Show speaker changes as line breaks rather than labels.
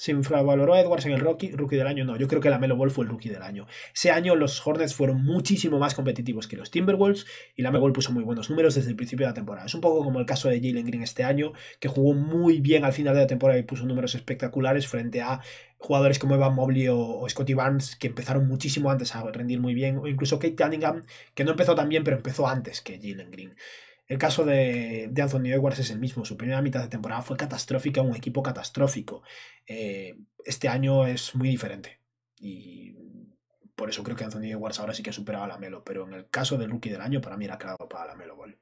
¿Se infravaloró a Edwards en el rookie, rookie del año? No, yo creo que la Melo Ball fue el rookie del año. Ese año los Hornets fueron muchísimo más competitivos que los Timberwolves y la Melo Ball puso muy buenos números desde el principio de la temporada. Es un poco como el caso de Jalen Green este año, que jugó muy bien al final de la temporada y puso números espectaculares frente a jugadores como Evan Mobley o, Scotty Barnes, que empezaron muchísimo antes a rendir muy bien, o incluso Kate Cunningham, que no empezó tan bien, pero empezó antes que Jalen Green. El caso de, Anthony Edwards es el mismo. Su primera mitad de temporada fue catastrófica, un equipo catastrófico. Eh, este año es muy diferente. Y por eso creo que Anthony Edwards ahora sí que ha superado a la Melo. Pero en el caso del rookie del año, para mí era claro para la Melo Ball.